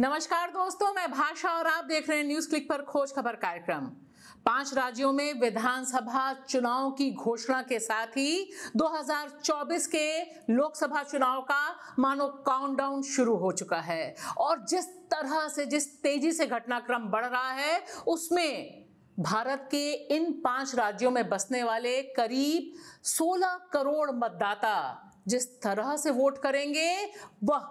नमस्कार दोस्तों मैं भाषा और आप देख रहे हैं न्यूज क्लिक पर खोज खबर कार्यक्रम पांच राज्यों में विधानसभा चुनाव की घोषणा के साथ ही 2024 के लोकसभा चुनाव का मानो काउंटडाउन शुरू हो चुका है और जिस तरह से जिस तेजी से घटनाक्रम बढ़ रहा है उसमें भारत के इन पांच राज्यों में बसने वाले करीब 16 करोड़ मतदाता जिस तरह से वोट करेंगे वह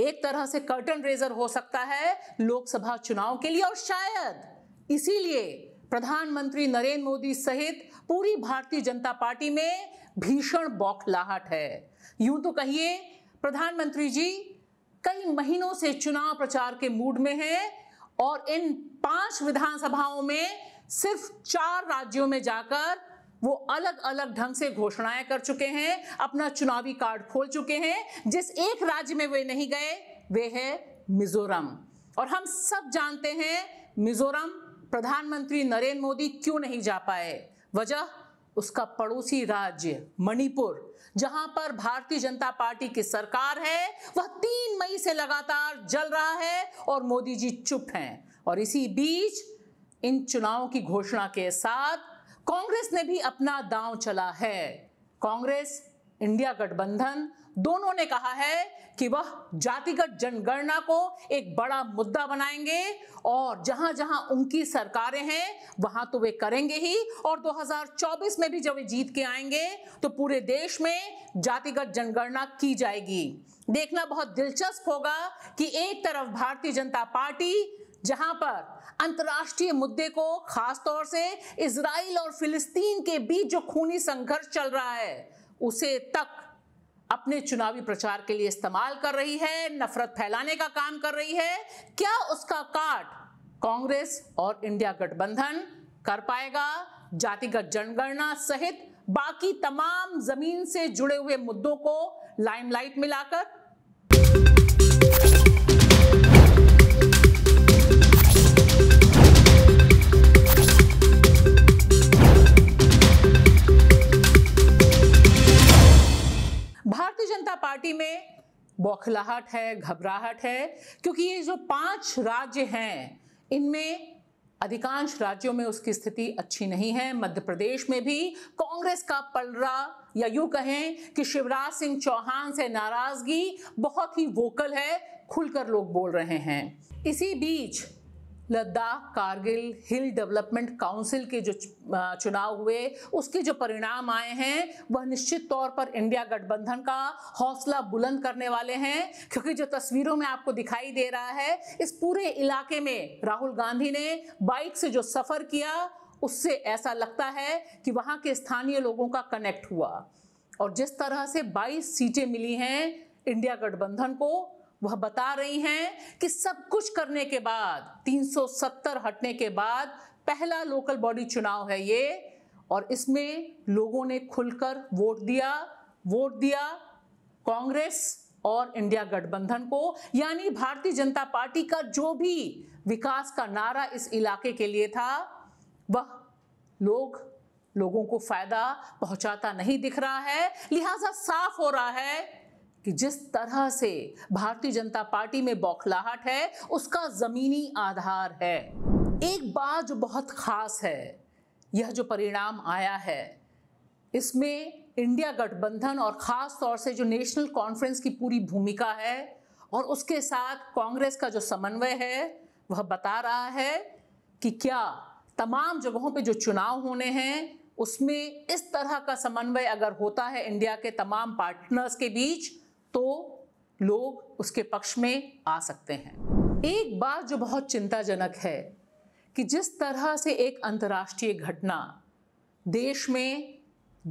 एक तरह से कर्टन रेजर हो सकता है लोकसभा चुनाव के लिए और शायद इसीलिए प्रधानमंत्री नरेंद्र मोदी सहित पूरी भारतीय जनता पार्टी में भीषण बौखलाहट है यूं तो कहिए प्रधानमंत्री जी कई महीनों से चुनाव प्रचार के मूड में हैं और इन पांच विधानसभाओं में सिर्फ चार राज्यों में जाकर वो अलग अलग ढंग से घोषणाएं कर चुके हैं अपना चुनावी कार्ड खोल चुके हैं जिस एक राज्य में वे नहीं गए वे है मिजोरम और हम सब जानते हैं मिजोरम प्रधानमंत्री नरेंद्र मोदी क्यों नहीं जा पाए वजह उसका पड़ोसी राज्य मणिपुर जहां पर भारतीय जनता पार्टी की सरकार है वह तीन मई से लगातार जल रहा है और मोदी जी चुप हैं और इसी बीच इन चुनावों की घोषणा के साथ कांग्रेस ने भी अपना दांव चला है कांग्रेस इंडिया गठबंधन दोनों ने कहा है कि वह जातिगत जनगणना को एक बड़ा मुद्दा बनाएंगे और जहां जहां उनकी सरकारें हैं वहां तो वे करेंगे ही और 2024 में भी जब वे जीत के आएंगे तो पूरे देश में जातिगत जनगणना की जाएगी देखना बहुत दिलचस्प होगा कि एक तरफ भारतीय जनता पार्टी जहां पर अंतर्राष्ट्रीय मुद्दे को खासतौर से इसराइल और फिलिस्तीन के बीच जो खूनी संघर्ष चल रहा है उसे तक अपने चुनावी प्रचार के लिए इस्तेमाल कर रही है नफरत फैलाने का काम कर रही है क्या उसका काट कांग्रेस और इंडिया गठबंधन कर पाएगा जातिगत जनगणना सहित बाकी तमाम जमीन से जुड़े हुए मुद्दों को लाइमलाइट मिलाकर जनता पार्टी में बौखलाहट है घबराहट है क्योंकि ये जो पांच राज्य हैं इनमें अधिकांश राज्यों में उसकी स्थिति अच्छी नहीं है मध्य प्रदेश में भी कांग्रेस का पलरा या यूं कहें कि शिवराज सिंह चौहान से नाराजगी बहुत ही वोकल है खुलकर लोग बोल रहे हैं इसी बीच Ladakh Kargil hill development council के जो चुनाव हुए उसके जो परिणाम आए हैं वह निश्चित तौर पर इंडिया गठबंधन का हौसला बुलंद करने वाले हैं क्योंकि जो तस्वीरों में आपको दिखाई दे रहा है इस पूरे इलाके में राहुल गांधी ने बाइक से जो सफ़र किया उससे ऐसा लगता है कि वहाँ के स्थानीय लोगों का कनेक्ट हुआ और जिस तरह से 22 सीटें मिली हैं इंडिया गठबंधन को वह बता रही हैं कि सब कुछ करने के बाद 370 हटने के बाद पहला लोकल बॉडी चुनाव है ये और इसमें लोगों ने खुलकर वोट दिया वोट दिया कांग्रेस और इंडिया गठबंधन को यानी भारतीय जनता पार्टी का जो भी विकास का नारा इस इलाके के लिए था वह लोग लोगों को फायदा पहुंचाता नहीं दिख रहा है लिहाजा साफ हो रहा है कि जिस तरह से भारतीय जनता पार्टी में बौखलाहट है उसका ज़मीनी आधार है एक बात जो बहुत ख़ास है यह जो परिणाम आया है इसमें इंडिया गठबंधन और ख़ास तौर से जो नेशनल कॉन्फ्रेंस की पूरी भूमिका है और उसके साथ कांग्रेस का जो समन्वय है वह बता रहा है कि क्या तमाम जगहों पे जो चुनाव होने हैं उसमें इस तरह का समन्वय अगर होता है इंडिया के तमाम पार्टनर्स के बीच तो लोग उसके पक्ष में आ सकते हैं एक बात जो बहुत चिंताजनक है कि जिस तरह से एक अंतर्राष्ट्रीय घटना देश में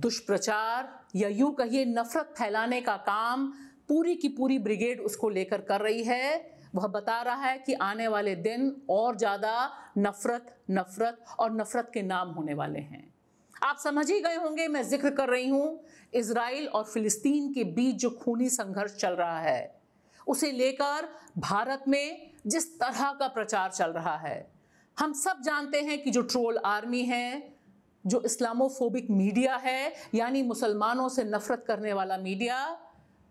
दुष्प्रचार या यूं कहिए नफरत फैलाने का काम पूरी की पूरी ब्रिगेड उसको लेकर कर रही है वह बता रहा है कि आने वाले दिन और ज़्यादा नफरत नफरत और नफरत के नाम होने वाले हैं आप समझ ही गए होंगे मैं जिक्र कर रही हूं इसराइल और फिलिस्तीन के बीच जो खूनी संघर्ष चल रहा है उसे लेकर भारत में जिस तरह का प्रचार चल रहा है हम सब जानते हैं कि जो ट्रोल आर्मी है जो इस्लामोफोबिक मीडिया है यानी मुसलमानों से नफरत करने वाला मीडिया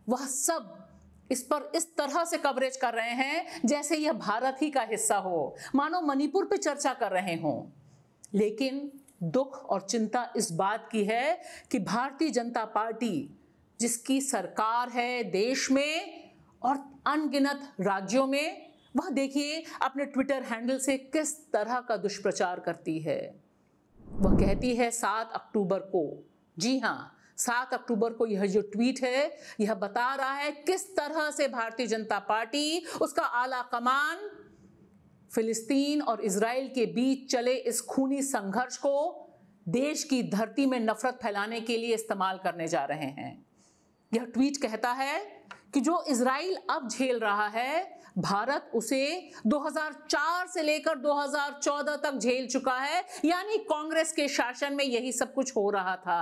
वह सब इस पर इस तरह से कवरेज कर रहे हैं जैसे यह भारत ही का हिस्सा हो मानो मणिपुर पे चर्चा कर रहे हों लेकिन दुख और चिंता इस बात की है कि भारतीय जनता पार्टी जिसकी सरकार है देश में और अनगिनत राज्यों में वह देखिए अपने ट्विटर हैंडल से किस तरह का दुष्प्रचार करती है वह कहती है सात अक्टूबर को जी हाँ सात अक्टूबर को यह जो ट्वीट है यह बता रहा है किस तरह से भारतीय जनता पार्टी उसका आला कमान फिलिस्तीन और इसराइल के बीच चले इस खूनी संघर्ष को देश की धरती में नफरत फैलाने के लिए इस्तेमाल करने जा रहे हैं यह ट्वीट कहता है कि जो इसराइल अब झेल रहा है भारत उसे 2004 से लेकर 2014 तक झेल चुका है यानी कांग्रेस के शासन में यही सब कुछ हो रहा था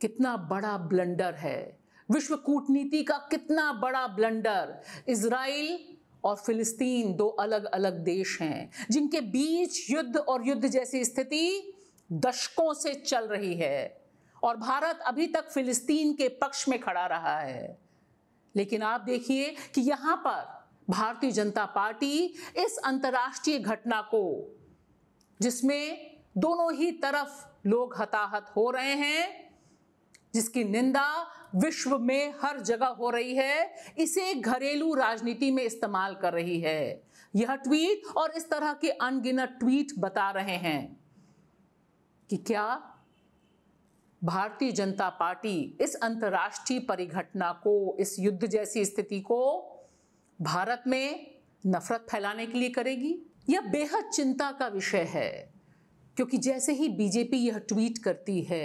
कितना बड़ा ब्लंडर है विश्व कूटनीति का कितना बड़ा ब्लंडर इसराइल और फिलिस्तीन दो अलग अलग देश हैं जिनके बीच युद्ध और युद्ध जैसी स्थिति दशकों से चल रही है और भारत अभी तक फिलिस्तीन के पक्ष में खड़ा रहा है लेकिन आप देखिए कि यहां पर भारतीय जनता पार्टी इस अंतर्राष्ट्रीय घटना को जिसमें दोनों ही तरफ लोग हताहत हो रहे हैं जिसकी निंदा विश्व में हर जगह हो रही है इसे घरेलू राजनीति में इस्तेमाल कर रही है यह ट्वीट और इस तरह के अनगिनत ट्वीट बता रहे हैं कि क्या भारतीय जनता पार्टी इस अंतर्राष्ट्रीय परिघटना को इस युद्ध जैसी स्थिति को भारत में नफरत फैलाने के लिए करेगी यह बेहद चिंता का विषय है क्योंकि जैसे ही बीजेपी यह ट्वीट करती है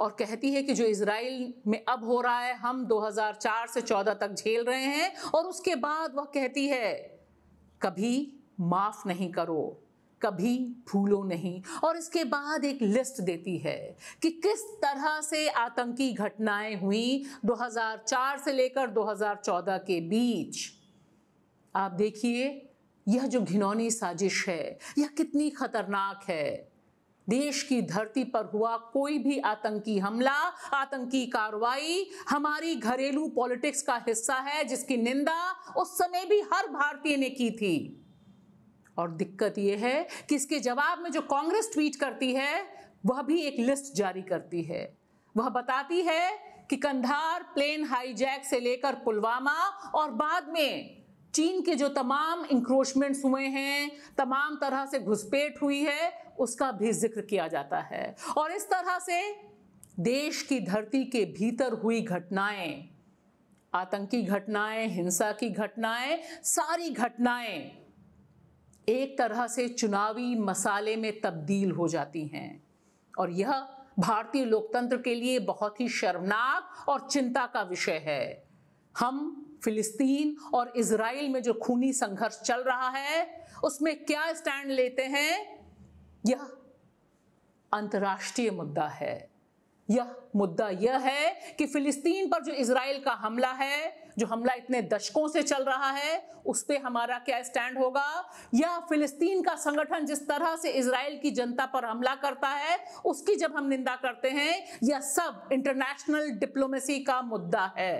और कहती है कि जो इसराइल में अब हो रहा है हम 2004 से 14 तक झेल रहे हैं और उसके बाद वह कहती है कभी माफ़ नहीं करो कभी भूलो नहीं और इसके बाद एक लिस्ट देती है कि किस तरह से आतंकी घटनाएं हुई 2004 से लेकर 2014 के बीच आप देखिए यह जो घिनौनी साजिश है यह कितनी खतरनाक है देश की धरती पर हुआ कोई भी आतंकी हमला आतंकी कार्रवाई हमारी घरेलू पॉलिटिक्स का हिस्सा है जिसकी निंदा उस समय भी हर भारतीय ने की थी और दिक्कत यह है कि इसके जवाब में जो कांग्रेस ट्वीट करती है वह भी एक लिस्ट जारी करती है वह बताती है कि कंधार प्लेन हाईजैक से लेकर पुलवामा और बाद में चीन के जो तमाम इंक्रोचमेंट्स हुए हैं तमाम तरह से घुसपैठ हुई है उसका भी जिक्र किया जाता है और इस तरह से देश की धरती के भीतर हुई घटनाएं आतंकी घटनाएं हिंसा की घटनाएं सारी घटनाएं एक तरह से चुनावी मसाले में तब्दील हो जाती हैं और यह भारतीय लोकतंत्र के लिए बहुत ही शर्मनाक और चिंता का विषय है हम फिलिस्तीन और इसराइल में जो खूनी संघर्ष चल रहा है उसमें क्या स्टैंड लेते हैं यह अंतर्राष्ट्रीय मुद्दा है यह मुद्दा यह है कि फिलिस्तीन पर जो इसराइल का हमला है जो हमला इतने दशकों से चल रहा है उस पर हमारा क्या स्टैंड होगा या फिलिस्तीन का संगठन जिस तरह से इसराइल की जनता पर हमला करता है उसकी जब हम निंदा करते हैं यह सब इंटरनेशनल डिप्लोमेसी का मुद्दा है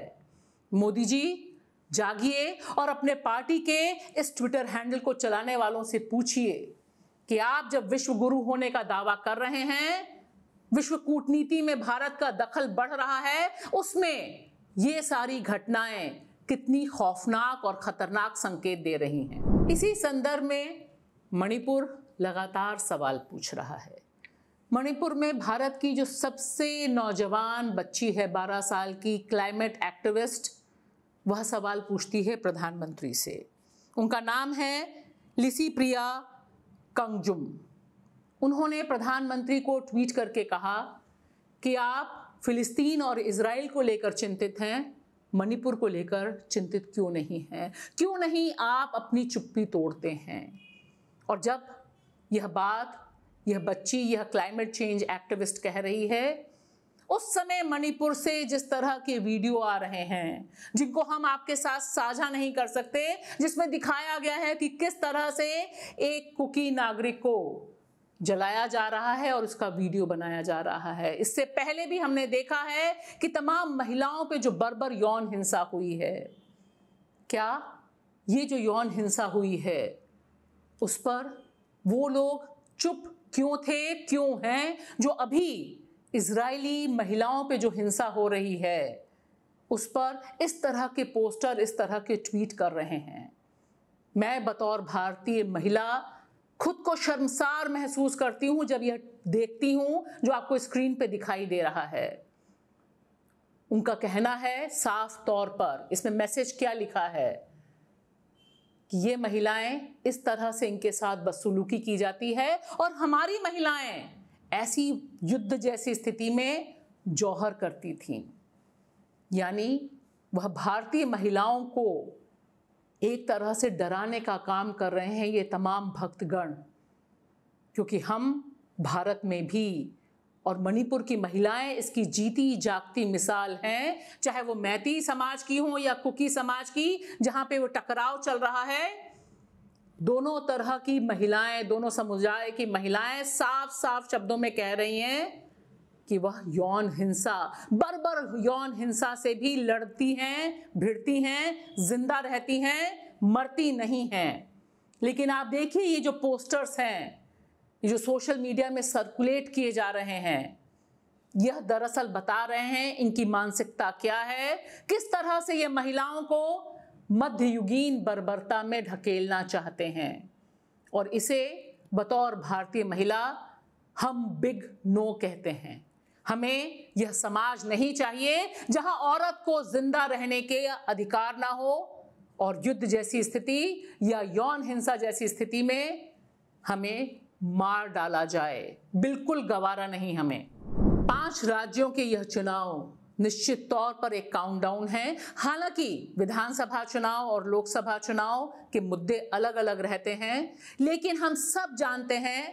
मोदी जी जागिए और अपने पार्टी के इस ट्विटर हैंडल को चलाने वालों से पूछिए कि आप जब विश्व गुरु होने का दावा कर रहे हैं विश्व कूटनीति में भारत का दखल बढ़ रहा है उसमें ये सारी घटनाएं कितनी खौफनाक और खतरनाक संकेत दे रही हैं इसी संदर्भ में मणिपुर लगातार सवाल पूछ रहा है मणिपुर में भारत की जो सबसे नौजवान बच्ची है 12 साल की क्लाइमेट एक्टिविस्ट वह सवाल पूछती है प्रधानमंत्री से उनका नाम है लिसी प्रिया कंगजुम उन्होंने प्रधानमंत्री को ट्वीट करके कहा कि आप फिलिस्तीन और इसराइल को लेकर चिंतित हैं मणिपुर को लेकर चिंतित क्यों नहीं हैं क्यों नहीं आप अपनी चुप्पी तोड़ते हैं और जब यह बात यह बच्ची यह क्लाइमेट चेंज एक्टिविस्ट कह रही है उस समय मणिपुर से जिस तरह के वीडियो आ रहे हैं जिनको हम आपके साथ साझा नहीं कर सकते जिसमें दिखाया गया है कि किस तरह से एक कुकी नागरिक को जलाया जा रहा है और उसका वीडियो बनाया जा रहा है इससे पहले भी हमने देखा है कि तमाम महिलाओं पे जो बर्बर यौन हिंसा हुई है क्या ये जो यौन हिंसा हुई है उस पर वो लोग चुप क्यों थे क्यों हैं जो अभी इसराइली महिलाओं पे जो हिंसा हो रही है उस पर इस तरह के पोस्टर इस तरह के ट्वीट कर रहे हैं मैं बतौर भारतीय महिला खुद को शर्मसार महसूस करती हूं जब यह देखती हूं जो आपको स्क्रीन पे दिखाई दे रहा है उनका कहना है साफ तौर पर इसमें मैसेज क्या लिखा है कि ये महिलाएं इस तरह से इनके साथ बदसुलूकी की जाती है और हमारी महिलाएं ऐसी युद्ध जैसी स्थिति में जौहर करती थी यानी वह भारतीय महिलाओं को एक तरह से डराने का काम कर रहे हैं ये तमाम भक्तगण क्योंकि हम भारत में भी और मणिपुर की महिलाएं इसकी जीती जागती मिसाल हैं चाहे वो मैती समाज की हों या कुकी समाज की जहाँ पे वो टकराव चल रहा है दोनों तरह की महिलाएं दोनों समुदाय की महिलाएं साफ साफ शब्दों में कह रही हैं कि वह यौन हिंसा बर बर यौन हिंसा से भी लड़ती हैं भिड़ती हैं जिंदा रहती हैं मरती नहीं हैं लेकिन आप देखिए ये जो पोस्टर्स हैं जो सोशल मीडिया में सर्कुलेट किए जा रहे हैं यह दरअसल बता रहे हैं इनकी मानसिकता क्या है किस तरह से ये महिलाओं को मध्ययुगीन बर्बरता में ढकेलना चाहते हैं और इसे बतौर भारतीय महिला हम बिग नो कहते हैं हमें यह समाज नहीं चाहिए जहां औरत को जिंदा रहने के अधिकार ना हो और युद्ध जैसी स्थिति या यौन हिंसा जैसी स्थिति में हमें मार डाला जाए बिल्कुल गवारा नहीं हमें पांच राज्यों के यह चुनाव निश्चित तौर पर एक काउंटडाउन है हालांकि विधानसभा चुनाव और लोकसभा चुनाव के मुद्दे अलग अलग रहते हैं लेकिन हम सब जानते हैं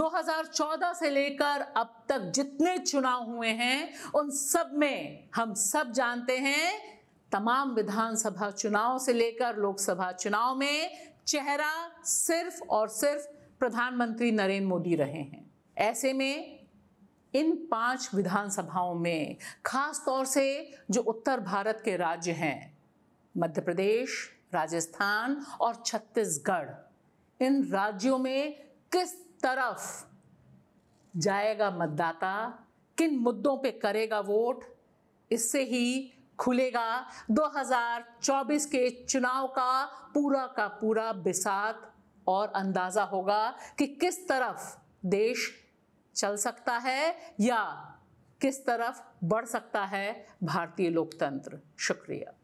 2014 से लेकर अब तक जितने चुनाव हुए हैं उन सब में हम सब जानते हैं तमाम विधानसभा चुनाव से लेकर लोकसभा चुनाव में चेहरा सिर्फ और सिर्फ प्रधानमंत्री नरेंद्र मोदी रहे हैं ऐसे में इन पांच विधानसभाओं में खास तौर से जो उत्तर भारत के राज्य हैं मध्य प्रदेश राजस्थान और छत्तीसगढ़ इन राज्यों में किस तरफ जाएगा मतदाता किन मुद्दों पे करेगा वोट इससे ही खुलेगा 2024 के चुनाव का पूरा का पूरा बिसात और अंदाज़ा होगा कि किस तरफ देश चल सकता है या किस तरफ बढ़ सकता है भारतीय लोकतंत्र शुक्रिया